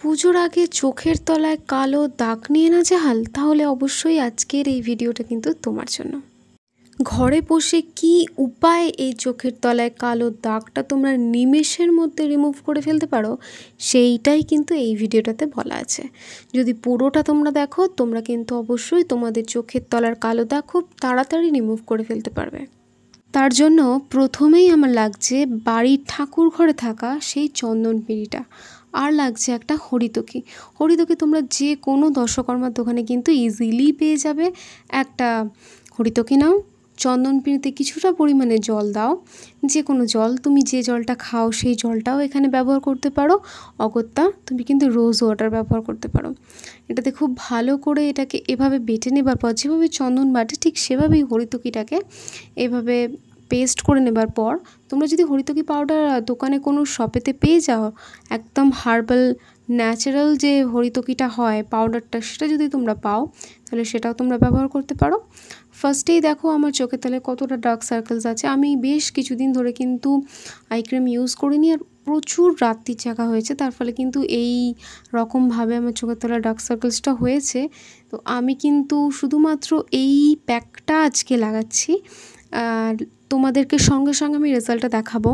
পুজোর আগে চোখের তলায় কালো দাগ নিয়ে না জাহাল তাহলে অবশ্যই আজকের এই ভিডিওটা কিন্তু তোমার জন্য ঘরে বসে কি উপায় এই চোখের তলায় কালো দাগটা তোমরা নিমেষের মধ্যে রিমুভ করে ফেলতে পারো সেইটাই কিন্তু এই ভিডিওটাতে বলা আছে যদি পুরোটা তোমরা দেখো তোমরা কিন্তু অবশ্যই তোমাদের চোখের তলার কালো দাগ খুব তাড়াতাড়ি রিমুভ করে ফেলতে পারবে তার জন্য প্রথমেই আমার লাগছে বাড়ির ঠাকুর ঘরে থাকা সেই চন্দন পিঁড়িটা আর লাগছে একটা হরিতকি হরিতকি তোমরা যে কোনো দশকর্মার দোকানে কিন্তু ইজিলি পেয়ে যাবে একটা হরিতকি নাও চন্দন পিঁড়িতে কিছুটা পরিমাণে জল দাও যে কোনো জল তুমি যে জলটা খাও সেই জলটাও এখানে ব্যবহার করতে পারো অগত্যা তুমি কিন্তু রোজ ওয়াটার ব্যবহার করতে পারো এটাতে খুব ভালো করে এটাকে এভাবে বেটে নেবার পর যেভাবে চন্দন বাটে ঠিক সেভাবেই হরিতুকিটাকে এভাবে পেস্ট করে নেবার পর তোমরা যদি হরিতকি পাউডার দোকানে কোনো শপেতে পেয়ে যাও একদম হার্বাল ন্যাচারাল যে হরিতকিটা হয় পাউডারটা সেটা যদি তোমরা পাও তাহলে সেটাও তোমরা ব্যবহার করতে পারো ফার্স্টেই দেখো আমার চোখে তাহলে কতটা ডার্ক সার্কেলস আছে আমি বেশ কিছুদিন ধরে কিন্তু আই ক্রিম ইউজ করিনি আর প্রচুর রাত্রি চাকা হয়েছে তার ফলে কিন্তু এই রকমভাবে আমার চোখের তলায় ডার্ক সার্কেলসটা হয়েছে তো আমি কিন্তু শুধুমাত্র এই প্যাকটা আজকে লাগাচ্ছি আর তোমাদেরকে সঙ্গে সঙ্গে আমি রেজাল্টটা দেখাবো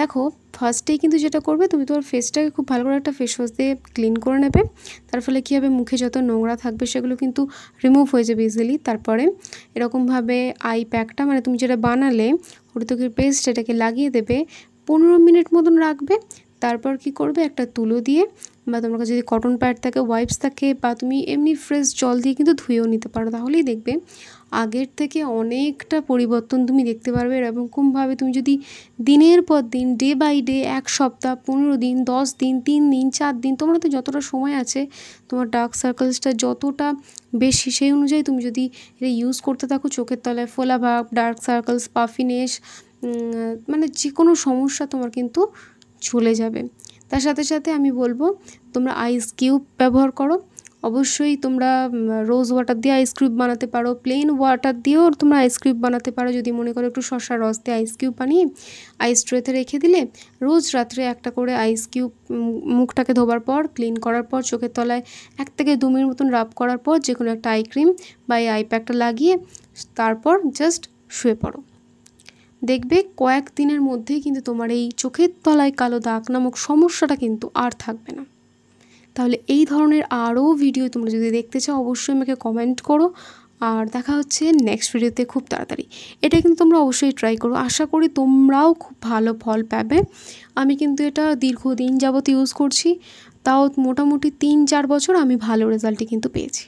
দেখো ফার্স্টেই কিন্তু যেটা করবে তুমি তোমার ফেসটাকে খুব ভালো করে একটা ফেস ওয়াশ দিয়ে ক্লিন করে নেবে তার ফলে কী হবে মুখে যত নোংরা থাকবে সেগুলো কিন্তু রিমুভ হয়ে যাবে ইজিলি তারপরে এরকমভাবে আই প্যাকটা মানে তুমি যেটা বানালে হরুতকের পেস্ট এটাকে লাগিয়ে দেবে পনেরো মিনিট মতন রাখবে তারপর কি করবে একটা তুলো দিয়ে বা তোমার কাছে যদি কটন প্যাড থাকে ওয়াইপস থাকে বা তুমি এমনি ফ্রেশ জল দিয়ে কিন্তু ধুয়েও নিতে পারো তাহলেই দেখবে আগের থেকে অনেকটা পরিবর্তন তুমি দেখতে পারবে এরকমভাবে তুমি যদি দিনের পর দিন ডে বাই ডে এক সপ্তাহ পনেরো দিন দশ দিন তিন দিন চার দিন তোমার তো যতটা সময় আছে তোমার ডার্ক সার্কেলসটা যতটা বেশি সেই অনুযায়ী তুমি যদি এটা ইউজ করতে থাকো চোখের তলায় ফোলা ভাব ডার্ক সার্কেলস পাফিনেস মানে যে কোনো সমস্যা তোমার কিন্তু চলে যাবে তার সাথে সাথে আমি বলবো তোমরা আইস কিউব ব্যবহার করো অবশ্যই তোমরা রোজ ওয়াটার দিয়ে আইসক্রিম বানাতে পারো প্লেন ওয়াটার দিয়েও তোমরা আইসক্রিম বানাতে পারো যদি মনে করো একটু শশার রস দিয়ে আইস কিউব বানিয়ে আইস ট্রেতে রেখে দিলে রোজ রাত্রে একটা করে আইস কিউব মুখটাকে ধোবার পর ক্লিন করার পর চোখের তলায় এক থেকে দু মিনিট মতন রাব করার পর যে কোনো একটা আই ক্রিম বা এই আই প্যাকটা লাগিয়ে তারপর জাস্ট শুয়ে পড়ো দেখবে কয়েক দিনের মধ্যে কিন্তু তোমার এই চোখের তলায় কালো দাগ নামক সমস্যাটা কিন্তু আর থাকবে না তাহলে এই ধরনের আরও ভিডিও তোমরা যদি দেখতে চাও অবশ্যই আমাকে কমেন্ট করো আর দেখা হচ্ছে নেক্সট ভিডিওতে খুব তাড়াতাড়ি এটা কিন্তু তোমরা অবশ্যই ট্রাই করো আশা করি তোমরাও খুব ভালো ফল পাবে আমি কিন্তু এটা দীর্ঘদিন যাবত ইউজ করছি তাও মোটামুটি তিন চার বছর আমি ভালো রেজাল্টই কিন্তু পেয়েছি